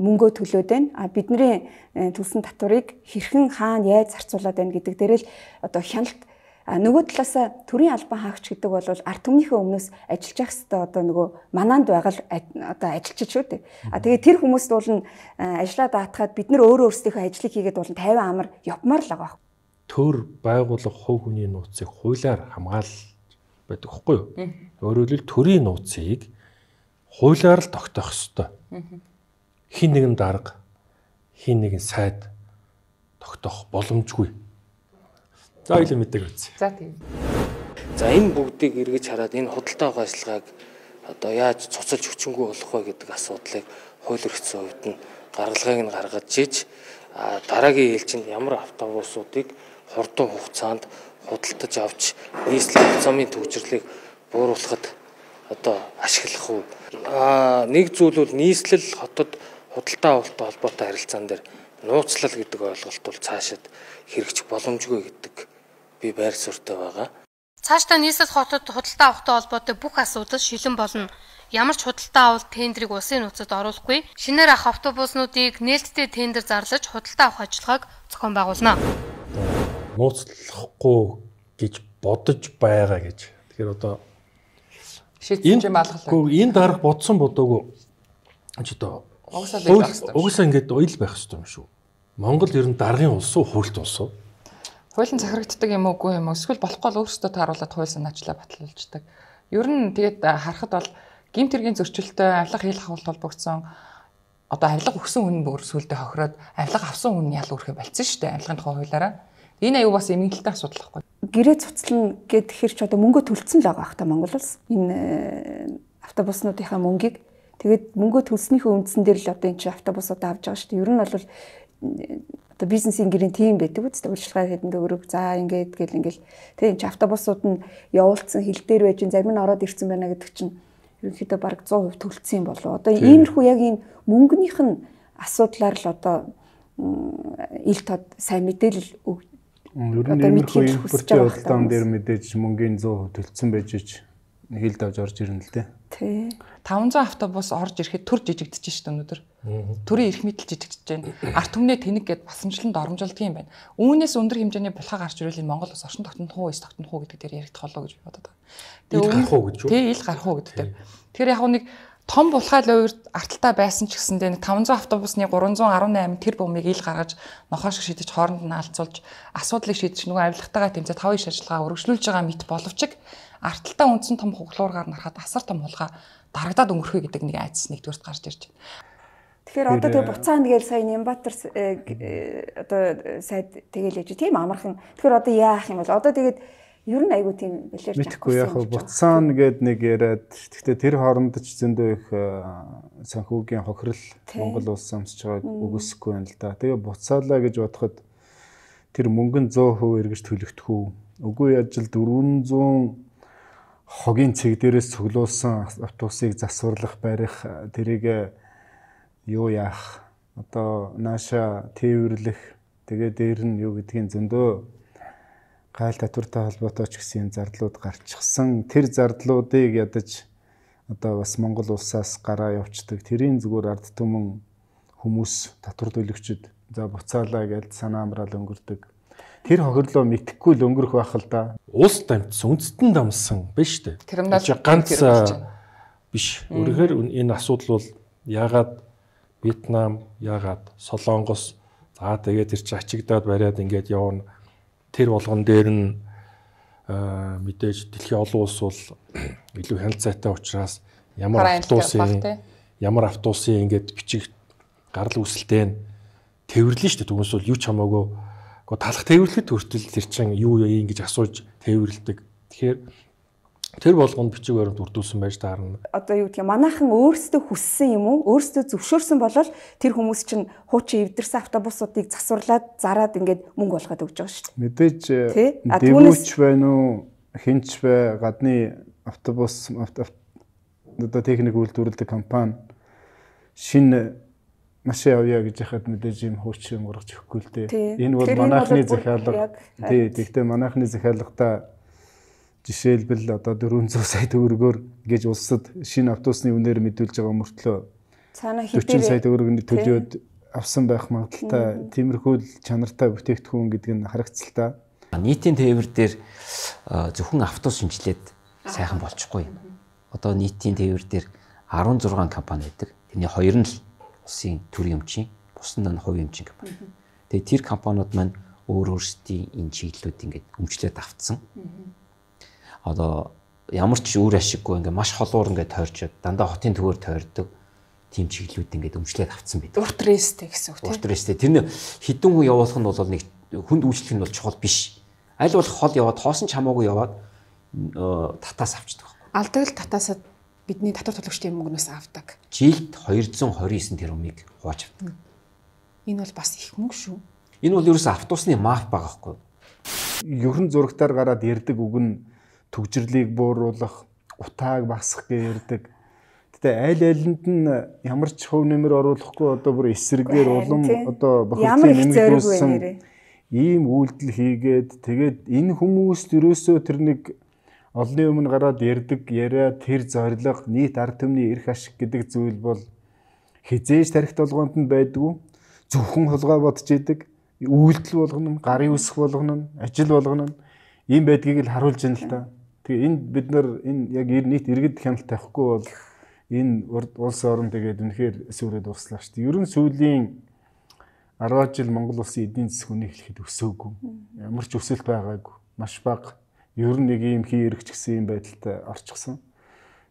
мөнгөө төлөөд байна. А бидний э, төлсөн татварыг хэрхэн хаана яаж зарцуулаад байна гэдэг дээр л одоо хяналт А нөгөө талаасаа төрийн албан хаагч гэдэг бол ард түмнийхээ өмнөөс ажиллаж явах хэрэгтэй одоо нөгөө манаанд байгаа л одоо ажилчид шүү дээ. А тэгээ тэр хүмүүс бол нь ажиллаа даатгаад бид нар өөрөө өөрсдийнхөө ажлыг хийгээд бол 50 амар явмаар л байгаа төр байгуулах хувь хүний нууцыг хуулиар хамгаалж байдаг хгүй юу? Өөрөөр хэлбэл төрийн нууцыг хуулиар л тогтоох ёстой. Хин нэгэн дарга, хин нэгэн сайд тогтоох боломжгүй. За илүү мэдээг үзье. За тийм. За энэ бүгдийг эргэж хараад энэ худалдаа авах ажиллагааг одоо яаж цуцалж хүчингү болох вэ гэдэг асуудлыг хууль эрхцэн хувьд нь гаргалгааг нь гаргаж иж дараагийн ээлжинд ямар автобусуудыг хурдан хугацаанд худалдаж авч нийслэл цомын төвчрлийг бууруулахад одоо ашиглах уу. Аа нэг зүйл бол нийслэл хотод худалдаа авалттай холбоотой харилцаан дээр нууцлал гэдэг ойлголт бол цаашид хэрэгжих боломжгүй гэдэг би байр суурьтай байгаа. Цаашдаа нийслэл хотод худалдаа авахтай холбоотой бүх асуудал шилэн болно. Ямар ч худалдаа авалт тендерийг улсын нууцад оруулахгүй, шинээр ах автобуснуудыг нээлттэй тендер зарлаж худалдаа авах ажиллагааг зохион байгуулна нууцлахгүй гэж бодож байгаа гэж. Тэгэхээр одоо шийдсэн юм алгалаа. Гэхдээ энд харах бодсон бодоогүй ч одоо угсаа л байх хэрэгтэй. Угсаа ингээд ойл байх хэрэгтэй юм шүү. Монгол ер нь даргын улс уу, хуульт улс уу? Хуулийн захирагддаг юм уугүй юм уу? Эсвэл болохгүй л өөрсдөө тааруулаад хууль санаачлаа баталуулждаг. Ер нь тэгээд харахад бол гимт хэргийн зөрчилтөй авлага хийх хавлт бол бүгдсэн одоо авлага өгсөн хүн бүр сүлдө хохироод авлага авсан хүн ял өрхөй болцсон шүү дээ авлагын тухай хуулаараа. Энэ аюу бас эмгэнэлтэй асуудал байхгүй. Гэрээ цуцлана гэд хэр ч одоо мөнгө төлцсөн л байгаа хта Монгол улс. Энэ э, автобуснуудынхаа мөнгийг тэгээд мөнгө төлснөхийн үндсэн дээр л одоо энэ чи автобусудаа авж байгаа шүү дээ. Ер нь бол одоо бизнесийн гэрийн тийм байдаг үст үйлчлэгээ хэдэн төгрөг за ингээд гэл ингээл тэгээ энэ ч автобусууд нь явуулсан хил дээр байж зарим нь ороод ирсэн байна гэдэг чинь ерөнхийдөө бараг 100% төлцсөн юм болов. Одоо иймэрхүү яг ийм мөнгөнийх нь асуудлаар л одоо ил тод сайн мэдээлэл өгч Ер нь иймэрхүү импортын уралдаан дээр мэдээж мөнгөний 100% төлцсөн байж ич хилд авч орж ирнэ л дээ. Тий. 500 автобус орж ирэхэд төр жижигдэж штэ өнөөдөр. Төрийн эрх мэдэл жижигдэж байна. Арт түмнээ тэнэг гэд басамжланд оромжлдог юм байна. Үүнээс өндөр хэмжээний булхаг гарч ирвэл Монгол улс орчин тогтнох уу, эс тогтнох уу гэдэг дээр яригдах болоо гэж бодод байгаа. Тэгээ ил гарах уу гэдэг дээр. Тэгэхээр яг нэг том булхай лувьд арталтай байсан ч гэсэндээ 500 автобусны 318 тэр бөмбөгийг ил гаргаж нохоо шиг шидэж хооронд нь алцуулж асуудлыг шийдэж нөгөө авилгатайгаа тэмцээд хоёр иш ажиллагаа өргөжлүүлж байгаа мэт боловч арталтай үндсэн том хуглуургаар нарахад асар том булгаа дарагдаад өнгөрөхөй гэдэг нэг айдас нэгдүгээрт гарч ирж байна. Тэгэхээр одоо тэгээ буцаана гээл сая Нямбатар э, э, одоо сайд тэгээл яж тийм амархан. Тэгэхээр одоо яах юм бол одоо тэгээд ер нь айгүй тийм бэлэрч авах. Мэдхгүй яг буцсан гэд нэг яриад гэхдээ тэр хооронд ч зөндөө их санхүүгийн хохирол Монгол улс амсч байгааг үгүйсэхгүй байна л да. Тэгээ буцаалаа гэж бодоход тэр мөнгөн 100% эргэж төлөгдөх үү? Үгүй яаж л 400 хогийн цэг дээрээс цуглуулсан автобусыг засварлах барих тэрийг юу яах одоо нааша тээвэрлэх тэгээ дээр нь юу гэдгийг зөндөө гайл татвартай холбоотой ч гэсэн зардлууд гарчихсан. Тэр зардлуудыг ядаж одоо бас Монгол улсаас гараа явцдаг. Тэрийн зүгээр ард түмэн хүмүүс татвар төлөгчд за буцаалаа гэж санаа амраал өнгөрдөг. Тэр хохирлоо мэдхгүй л өнгөрөх байх л да. Улс дамжсан, үндэстэн дамсан биш үү? Криминал ганц биш. Өөрөөр энэ асуудал бол ягаад Вьетнам, ягаад Солонгос за тэгээд тэр чинь ачигдаад бариад ингээд явна тэр болгон дээр нь мэдээж дэлхийн олон улс бол илүү хяналтцайтай учраас ямар автобусын ямар автобусын ингээд бичиг гарал үүсэлтэй нь тээвэрлэн шүү дээ. Түүнээс бол юу ч хамаагүй. Гэхдээ талах тээвэрлэхэд хүртэл тэр чинь юу яа ингэж асууж тээвэрлдэг. Тэгэхээр тэр болгонд бичиг баримт үрдүүлсэн байж таарна. Одоо юу гэдгийг манайхан өөрсдөө хүссэн юм уу? Өөрсдөө зөвшөөрсөн болол тэр хүмүүс чинь хуучин эвдэрсэн автобусуудыг засварлаад зараад ингээд мөнгө олгоод өгч байгаа шүү дээ. Мэдээж э, дэвүүч байна уу? Хинч бай гадны автобус одоо техник үйлдвэрлэдэг компани шинэ машин авъя гэж яхад мэдээж юм хуучин ургаж өгөхгүй л дээ. Энэ бол манайхны захиалга. Тий, тэгтээ манайхны захиалгатаа жишээлбэл одоо 400 сая төгрөгөөр ингэж улсад шинэ автобусны үнээр мэдүүлж байгаа мөртлөө цаана хэдээр 40 сая төгрөг төлөөд авсан байх магадaltaй тиймэрхүү чанартай бүтээгдэхүүн гэдэг нь харагцлаа. Нийтийн тээвэр дээр зөвхөн автобус шинжилээд сайхан болчихгүй. Одоо нийтийн тээвэр дээр 16 компани байдаг. Тэрний хоёр нь л улсын төр юмчин, бус нь хувь юмчин компани. Тэгээ тэр компаниуд маань өөр өөрсдийн энэ чиглэлүүд ингээд өмчлөөд автсан одоо ямар ч үр ашиггүй ингээ маш холуур ингээ тойрчод дандаа хотын төвөөр тойрдог тим чиглэлүүд ингээд өмчлээд авцсан байдаг. Урт ресттэй гэсэн үг тийм. Урт ресттэй. Тэр нь хідэн хүн явуулах нь бол нэг хүнд үйлчлэх нь бол чухал биш. Аль болох хол яваад хоосон ч хамаагүй яваад татаас авчдаг байхгүй. Алдаг л татаасаа бидний татвар төлөгчдийн мөнгнөөс авдаг. Жилд 229 тэрбумыг хувааж авдаг. Энэ бол бас их мөнгө шүү. Энэ бол ерөөсөө автобусны маф байгаа байхгүй. Ерөн зурагтаар гараад ярддаг үг нь төгжрлийг бууруулах, утааг багсах гэж ярьдаг. Гэтэ аль алинд нь ямар ч хөв нэмэр оруулахгүй одоо бүр эсэргээр улам одоо бохирдлын нэмэг үүссэн ийм үйлдэл хийгээд тэгээд энэ хүмүүс юусоо тэр нэг олны өмнө гараад ярддаг яриа тэр зориг нийт ард түмний эрх ашиг гэдэг зүйл бол хизээж тарихт толгоонд нь байдгүй зөвхөн хулгай бодж идэг үйлдэл болгоно гарын үсэх болгоно ажил болгоно ийм байдгийг л харуулж байна л та. Тэгээ энд бид нэр энэ яг нийт иргэд хяналт тавихгүй бол энэ улс орон тэгээд үнэхээр эсвэрээд дуслаа шүү дээ. Ер нь сүүлийн 10 жил Монгол улсын эдийн засгийн үнэ хэлэхэд өсөөгүй. Ямар ч өсөлт байгаагүй. Маш бага. Ер нь нэг юм хий эргч гэсэн юм байдалтай орчихсон.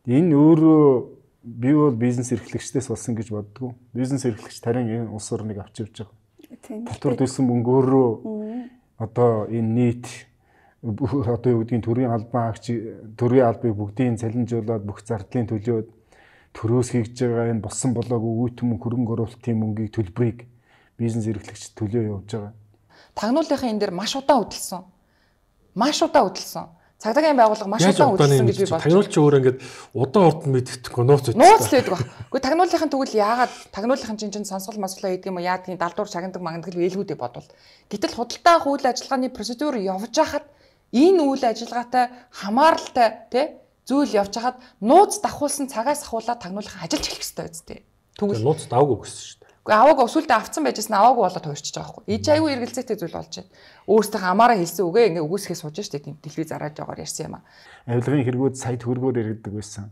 Энэ өөрөө би бол бизнес эрхлэгчдээс олсон гэж боддгоо. Бизнес эрхлэгч тарин энэ улс орныг авч явж байгаа. Татвар төлсөн мөнгөөрөө одоо энэ нийт одоо юу гэдгийг төрийн албан агч төрийн албыг бүгдийг цалинжуулаад бүх зардлын төлөөд төрөөс хийж байгаа энэ болсон болоог үйтмэн хөрөнгө оруулалтын мөнгийг төлбөрийг бизнес эрхлэгч төлөө явж байгаа. Тагнуулынхаа энэ дээр маш удаан хөдөлсөн. Маш удаан хөдөлсөн. Цагдаагийн байгууллага маш удаан хөдөлсөн гэж би бодсон. Тагнуулч өөр ингээд удаан ордон мэдгэдэггүй нууц үү. Нууц л байдаг баг. Гэхдээ тагнуулынхын тэгвэл яагаад тагнуулынхын чинь чинь сонсгол масглаа гэдэг юм уу? Яагаад тийм далдуур чагнадаг магнадаг л ээлгүүдээ бодвол. Гэтэл худалдаа хууль ажиллагааны процедур явж байхад Энэ үйл ажиллагаатай хамааралтай тий зүйл явж хахад нууц давхуулсан цагаас ахуулаад тагнуулах ажиллаж эхлэх хэрэгтэй биз дээ. Тэгвэл нууц даваагүй гэсэн шүү дээ. Уу аваагүй сүултээ авцсан байж гэсэн аваагүй болоод хуурчиж байгаа хгүй. Иж аюу эргэлзээтэй зүйл болж байна. Өөрсдөө хамаараа хэлсэн үгээ ингээ үгүйсгээ сууж штэ тийм телевиз зараад жагаар ярьсан юм аа. Авилгын хэрэгүүд сая төгрөгөөр иргэдэг байсан.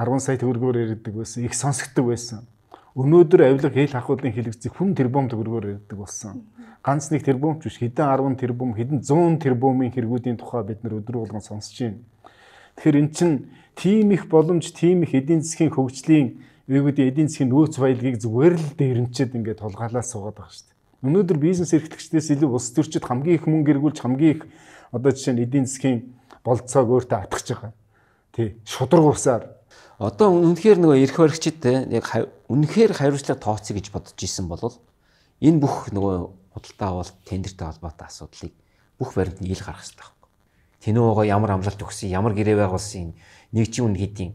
10 сая төгрөгөөр иргэдэг байсан. Их сонсогддог байсан. Өнөөдөр авилга хэл ахуулын хэлэгцээ хүн тэрбум төгрөгөөр ирдэг болсон. Ганц нэг тэрбум ч биш хэдэн 10 тэрбум, хэдэн 100 тэрбумын хэрэгүүдийн тухай бид нар өдөр болгон сонсч байна. Тэгэхээр эн чинь тийм их боломж, тийм их эдийн засгийн хөгжлийн эгүүд эдийн засгийн нөөц баялагийг зүгээр л дээрэмчэд ингээд толгаалаа суугаад байгаа шүү дээ. Өнөөдөр бизнес эрхлэгчдээс илүү улс төрчид хамгийн их мөнгө эргүүлж хамгийн их одоо жишээ нь эдийн засгийн болцоог өөртөө атгах гэж байгаа. Тий, шудраг усаар. Одоо үнэхээр нөгөө эрх баригчид те яг үнэхээр хариуцлага тооцъё гэж бодож исэн бол энэ бүх нөгөө худалдаа бол тендертэй холбоотой асуудлыг бүх баримт нь ил гарах хэрэгтэй байхгүй. Тэнүүгөө ямар амлалт өгсөн, ямар гэрээ байгуулсан, нэг чинь үн хэдийн.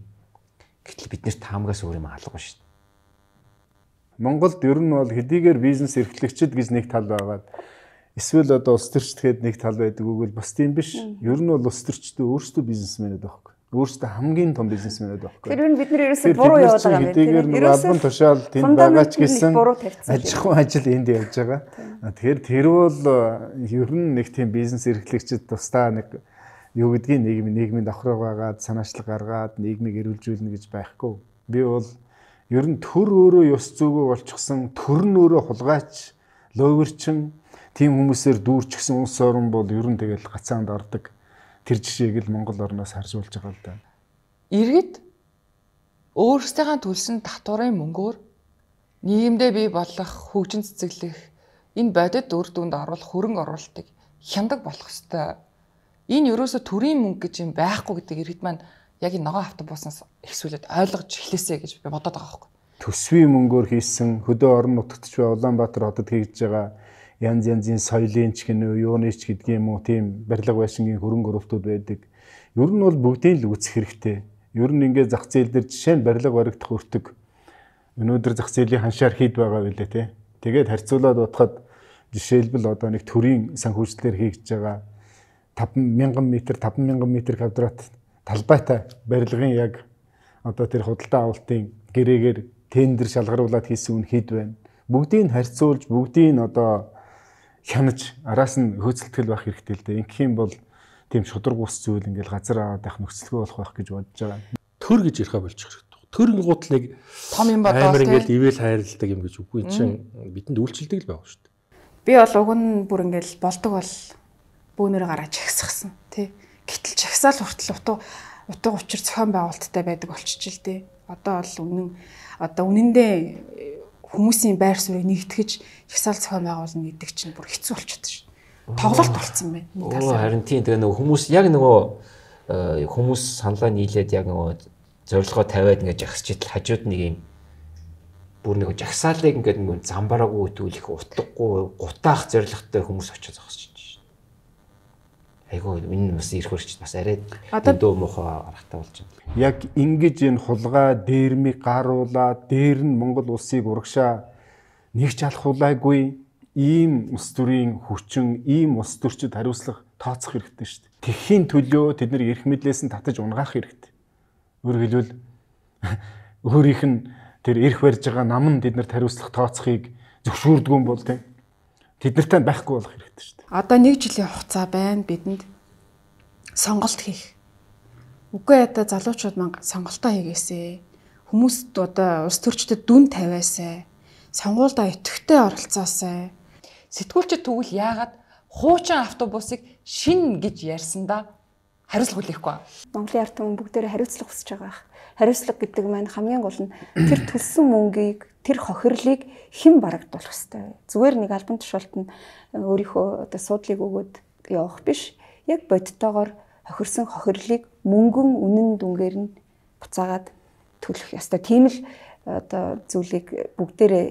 Гэтэл бид нэр таамгаас өөр юм алга шүү дээ. Монголд ер нь бол хэдийгээр бизнес эрхлэгчд гэж нэг тал байгаад эсвэл одоо улс төрчд гэхэд нэг тал байдаг үгүй бас тийм биш. Ер нь бол улс төрчдөө өөрсдөө бизнесмэнэд байхгүй өөрсдөө хамгийн том бизнесмэнүүд байхгүй. Тэр нь бид нар ерөөсөө буруу явуулж байгаа юм. Хэдийгээр нэг албан тушаал тэнд байгаа ч гэсэн ажихуй ажил энд явж байгаа. Тэгэхээр тэр бол ер нь нэг тийм бизнес эрхлэгчид тусдаа нэг юу гэдгийг нийгэм нийгмийн давхраг байгаад санаачлаг гаргаад нийгмийг эрүүлжүүлнэ гэж байхгүй. Би бол ер нь төр өөрөө ёс зүгөө болчихсон төр нь өөрөө хулгайч, лойгорчин тийм хүмүүсээр дүүрчихсэн улс орн бол ер нь тэгэл гацаанд ордог тэр жишээг л Монгол орноос харьцуулж байгаа л да. Иргэд өөрсдийнхээ төлсөн татварын мөнгөөр нийгэмдээ бий болох, хөгжин цэцэглэх, энэ бодит үр дүнд оруулах хөрөнгө оруулалтыг хяндаг болох ёстой. Энэ ерөөсө төрийн мөнгө гэж юм байхгүй гэдэг иргэд маань яг энэ ногоон автобуснаас ихсүүлээд ойлгож эхлэсэй гэж би бодоод байгаа байхгүй. Төсвийн мөнгөөр хийсэн хөдөө орон нутгад ч Улаанбаатар хотод хийж байгаа янз янзын соёлын ч гэнэ үү, юуны ч гэдгийг юм уу тийм барилга байшингийн хөрөнгө оруулалтууд байдаг. Ер нь бол бүгдийг л үзэх хэрэгтэй. Ер нь ингээд зах зээл дээр жишээ нь барилга баригдах өртөг. Өнөөдөр зах зээлийн ханшаар хийд байгаа билээ тий. Тэгээд харьцуулаад бодоход жишээлбэл одоо нэг төрийн санхүүжилтээр хийгдэж байгаа 5000 м 5000 м квадрат талбайтай барилгын яг одоо тэр худалдаа авалтын гэрээгээр тендер шалгаруулад хийсэн үн хэд байна. Бүгдийг нь харьцуулж, бүгдийг нь одоо хянаж араас нь хөөцөлтгэл байх хэрэгтэй л дээ. Ингэх юм бол тийм шудраг ус зүйл ингээл газар аваад байх нөхцөлгүй болох байх гэж бодож байгаа. Төр гэж ярихаа болчих хэрэгтэй. Төрн гутлыг том юм бодоос амар ингээл ивэл хайрладаг юм гэж үгүй чинь бидэнд үйлчлдэг л байх шүү дээ. Би бол уг нь бүр ингээл болдог бол бүүнээр гараа чагсахсан тий. Гэтэл чагсаал хүртэл утуу утга учир зохион байгуулалттай байдаг болчих жил дээ. Одоо бол үнэн одоо үнэндээ хүмүүсийн байр суурийг нэгтгэж жагсаал зохион байгуулна гэдэг чинь бүр хэцүү болчиход шин. Тоглолт болцсон байна. Нэг талаар. Харин тийм тэгээ нөгөө хүмүүс яг нөгөө э, хүмүүс саналаа нийлээд яг нөгөө зорилгоо тавиад ингээд жагсаж идэл хажууд нэг юм бүр нэг жагсаалыг ингээд нэг зам бараагүй өтүүлэх утгагүй гутаах зорилготой хүмүүс очиж зогсож айгүй энэ бас ирэх үрч бас арай дэндүү мохоо гарахтаа болж байна. Яг ингэж энэ хулгай дээрмийг гаруулаад дээр нь Монгол улсыг урагшаа нэг ч алхуулаагүй ийм ус төрийн хүчин, ийм ус төрчд хариуцлах тооцох хэрэгтэй шүү дээ. Тэхийн төлөө тэд нэр эрх мэдлээс нь татаж унгаах хэрэгтэй. Өөрөөр хэлбэл өөрийнх нь тэр эрх барьж байгаа нам нь тэд нарт хариуцлах тооцохыг зөвшөөрдгөн бол тийм тэднэртэй байхгүй болох хэрэгтэй шүү дээ. Одоо нэг жилийн хугацаа байна бидэнд сонголт хийх. Үгүй одоо залуучууд маань сонголтоо хийгээсэй. Хүмүүст одоо улс төрчдөд дүн тавиасай. Сонгуульдаа өтөхтэй оролцоосай. Сэтгүүлчд тэгвэл яагаад хуучин автобусыг шин гэж ярьсандаа хариуцлага хүлээхгүй аа. Монголын ард түмэн бүгдээрээ хариуцлага хүсэж байгаа. Хариуцлага гэдэг маань хамгийн гол нь тэр төлсөн мөнгийг тэр хохирлыг хэн барагдуулах хэвээр. Зүгээр нэг альбом тушаалт нь э, өөрийнхөө одоо суудлыг өгөөд явах биш. Яг бодтоогоор хохирсон хохирлыг мөнгөн үнэн дүнгээр нь буцаагаад төлөх ёстой. Тийм л э, одоо зүйлийг бүгдээрээ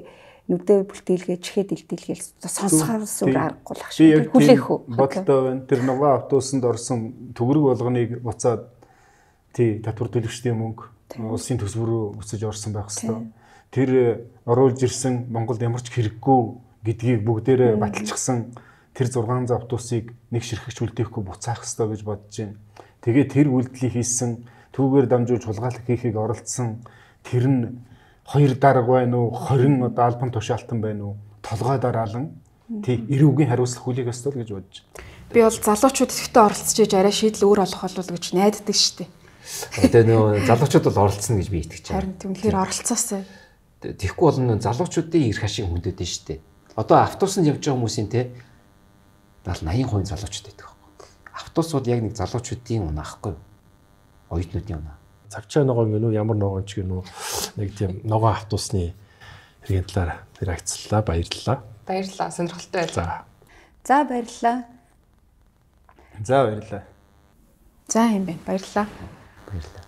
нүдээ бүлтгэлгээ чихэд илдэлгээл сонсохоор сүр аргагүй л ах шиг хүлээх үү бодолтой байна тэр нова автобусанд орсон төгрөг болгоныг буцаад тий татвар төлөгчдийн мөнгө улсын төсвөр рүү өсөж орсон байх хэвээр тэр э, оруулж ирсэн Монголд ямар ч хэрэггүй гэдгийг бүгдээрээ баталчихсан тэр 6 завтуусыг нэг ширхэгч үлдээхгүй буцаах ёстой гэж бодож байна. Тэгээ тэр үйлдэлийг хийсэн түүгээр дамжуулж хулгайлт хийхийг оролцсон тэр нь хоёр дарга байна уу 20 одоо альбом тушаалтан байна уу толгой дараалан тий эрүүгийн хариуцлах хүлээх ёстой л гэж бодож байна. Би бол залуучууд ихтэй оролцож иж арай шийдэл өөр олох болов гэж найддаг шүү дээ. Тэгээ нөө залуучууд бол оролцсон гэж би итгэж байна. Харин тэгэхээр оролцоосай. Тэгэхгүй бол энэ залуучуудын эрх ашиг хүндэт нь шүү дээ. Одоо автобусанд явж байгаа хүмүүсийн те 70-80% залуучууд байдаг байхгүй. Автобусууд яг нэг залуучуудын унаа байхгүй. Оюутнуудын унаа. Цавчаа ногоо гинүү ямар ногоо ч гинүү нэг тийм ногоо автобусны хэргийн талаар хэрэгцлээ баярлалаа. Баярлалаа. Сонирхолтой байлаа. За баярлалаа. За баярлалаа. За юм байна. Баярлалаа. Баярлалаа.